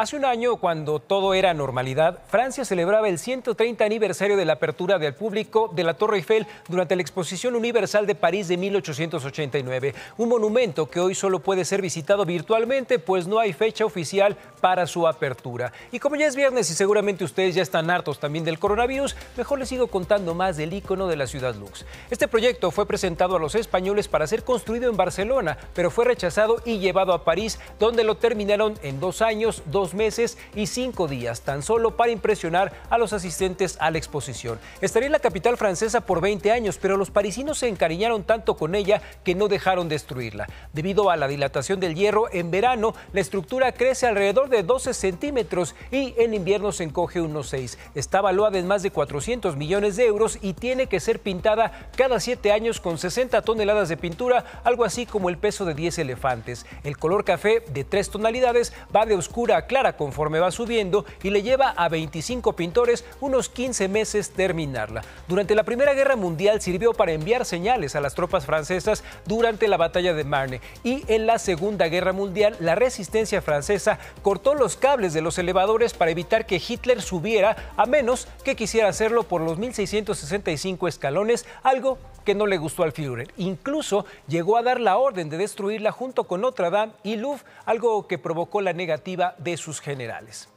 Hace un año, cuando todo era normalidad, Francia celebraba el 130 aniversario de la apertura del público de la Torre Eiffel durante la Exposición Universal de París de 1889, un monumento que hoy solo puede ser visitado virtualmente, pues no hay fecha oficial para su apertura. Y como ya es viernes y seguramente ustedes ya están hartos también del coronavirus, mejor les sigo contando más del icono de la ciudad Lux. Este proyecto fue presentado a los españoles para ser construido en Barcelona, pero fue rechazado y llevado a París, donde lo terminaron en dos años, dos meses y cinco días, tan solo para impresionar a los asistentes a la exposición. Estaría en la capital francesa por 20 años, pero los parisinos se encariñaron tanto con ella que no dejaron destruirla. Debido a la dilatación del hierro, en verano la estructura crece alrededor de 12 centímetros y en invierno se encoge unos 6. Está valuada en más de 400 millones de euros y tiene que ser pintada cada 7 años con 60 toneladas de pintura, algo así como el peso de 10 elefantes. El color café de tres tonalidades va de oscura a clara conforme va subiendo y le lleva a 25 pintores unos 15 meses terminarla. Durante la Primera Guerra Mundial sirvió para enviar señales a las tropas francesas durante la batalla de Marne y en la Segunda Guerra Mundial la resistencia francesa cortó los cables de los elevadores para evitar que Hitler subiera a menos que quisiera hacerlo por los 1665 escalones, algo que no le gustó al Führer. Incluso llegó a dar la orden de destruirla junto con Notre Dame y Louvre, algo que provocó la negativa de sus generales.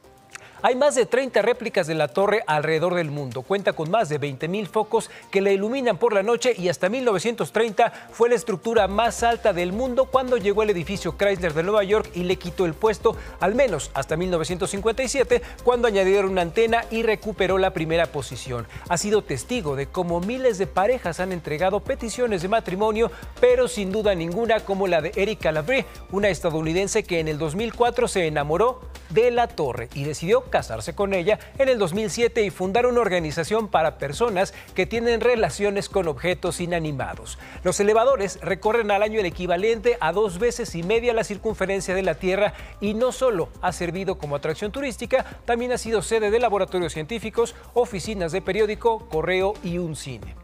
Hay más de 30 réplicas de la torre alrededor del mundo. Cuenta con más de 20.000 focos que la iluminan por la noche y hasta 1930 fue la estructura más alta del mundo cuando llegó el edificio Chrysler de Nueva York y le quitó el puesto, al menos hasta 1957, cuando añadieron una antena y recuperó la primera posición. Ha sido testigo de cómo miles de parejas han entregado peticiones de matrimonio, pero sin duda ninguna como la de Erika Labrie, una estadounidense que en el 2004 se enamoró de la Torre y decidió casarse con ella en el 2007 y fundar una organización para personas que tienen relaciones con objetos inanimados. Los elevadores recorren al año el equivalente a dos veces y media la circunferencia de la Tierra y no solo ha servido como atracción turística, también ha sido sede de laboratorios científicos, oficinas de periódico, correo y un cine.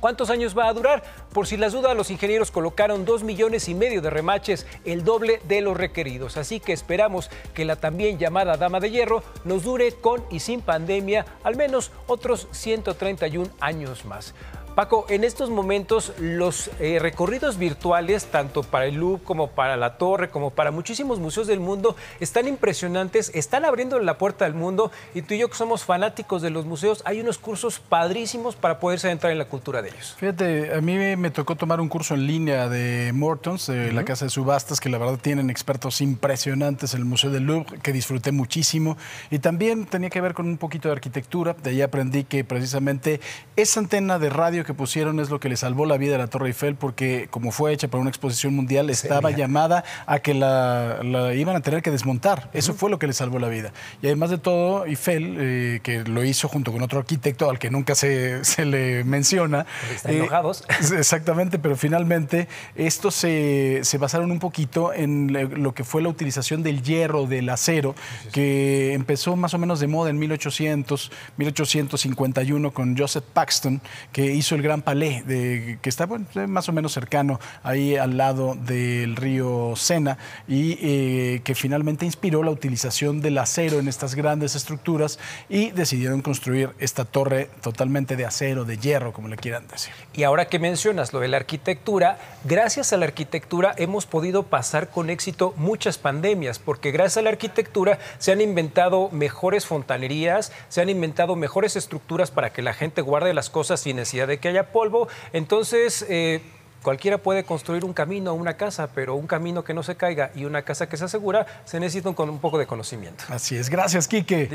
¿Cuántos años va a durar? Por si las dudas, los ingenieros colocaron dos millones y medio de remaches, el doble de los requeridos. Así que esperamos que la también llamada Dama de Hierro nos dure con y sin pandemia al menos otros 131 años más. Paco, en estos momentos los eh, recorridos virtuales, tanto para el Louvre como para la Torre, como para muchísimos museos del mundo, están impresionantes, están abriendo la puerta al mundo y tú y yo que somos fanáticos de los museos, hay unos cursos padrísimos para poderse adentrar en la cultura de ellos. Fíjate, a mí me tocó tomar un curso en línea de Mortons, de la casa de subastas, que la verdad tienen expertos impresionantes en el Museo del Louvre, que disfruté muchísimo. Y también tenía que ver con un poquito de arquitectura, de ahí aprendí que precisamente esa antena de radio que pusieron es lo que le salvó la vida a la Torre Eiffel, porque como fue hecha para una exposición mundial, estaba llamada a que la, iban a tener que desmontar. Eso fue lo que le salvó la vida. Y además de todo, Eiffel, eh, que lo hizo junto con otro arquitecto al que nunca se, le menciona. Están eh, enojados. Exactamente, pero finalmente esto se, basaron un poquito en lo que fue la utilización del hierro, del acero, que empezó más o menos de moda en 1800, 1851 con Joseph Paxton, que hizo Gran Palais, de, que está eh, más o menos cercano ahí al lado del río Sena y eh, que finalmente inspiró la utilización del acero en estas grandes estructuras y decidieron construir esta torre totalmente de acero, de hierro, como le quieran decir. Y ahora que mencionas lo de la arquitectura, gracias a la arquitectura hemos podido pasar con éxito muchas pandemias, porque gracias a la arquitectura se han inventado mejores fontanerías, se han inventado mejores estructuras para que la gente guarde las cosas sin necesidad de que haya polvo. Entonces, eh, cualquiera puede construir un camino o una casa, pero un camino que no se caiga y una casa que se asegura, se necesita un, un poco de conocimiento. Así es. Gracias, Quique.